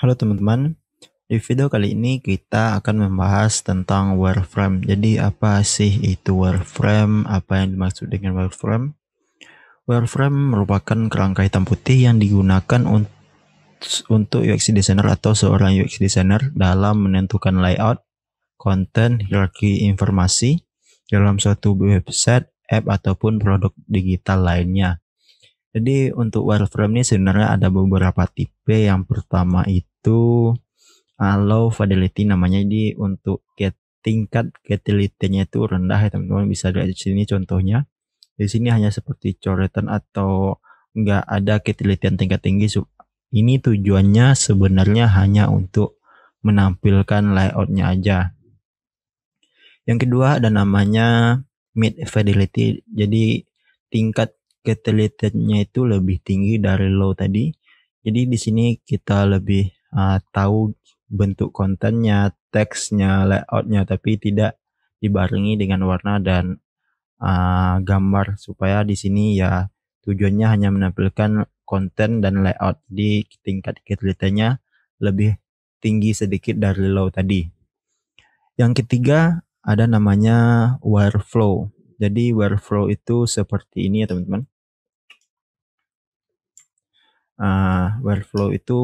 Halo teman-teman, di video kali ini kita akan membahas tentang wireframe. Jadi apa sih itu wireframe? Apa yang dimaksud dengan wireframe? Wireframe merupakan kerangka hitam putih yang digunakan untuk UX designer atau seorang UX designer dalam menentukan layout, konten, hierarki informasi dalam suatu website, app ataupun produk digital lainnya. Jadi untuk wireframe ini sebenarnya ada beberapa tipe. Yang pertama itu itu low fidelity namanya ini untuk get tingkat fidelity itu rendah ya teman-teman bisa lihat di sini contohnya di sini hanya seperti coretan atau enggak ada ketelitian tingkat tinggi ini tujuannya sebenarnya hanya untuk menampilkan layoutnya aja yang kedua ada namanya mid fidelity jadi tingkat ketelitiannya itu lebih tinggi dari low tadi jadi di sini kita lebih uh, tahu bentuk kontennya, teksnya, layoutnya, tapi tidak dibarengi dengan warna dan uh, gambar supaya di sini ya tujuannya hanya menampilkan konten dan layout. di tingkat ketelitiannya lebih tinggi sedikit dari low tadi. Yang ketiga ada namanya workflow. Jadi workflow itu seperti ini ya teman-teman. Uh, workflow itu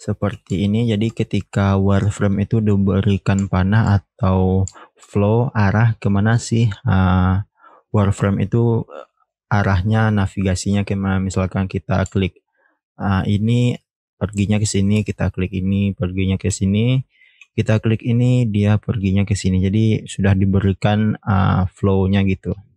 seperti ini. Jadi ketika wireframe itu diberikan panah atau flow arah kemana sih uh, ah, wireframe itu eh, arahnya navigasinya kemana. Misalkan kita klik uh, ini perginya ke sini, kita klik ini perginya ke sini, kita klik ini dia perginya ke sini. Jadi sudah diberikan uh, flow-nya gitu.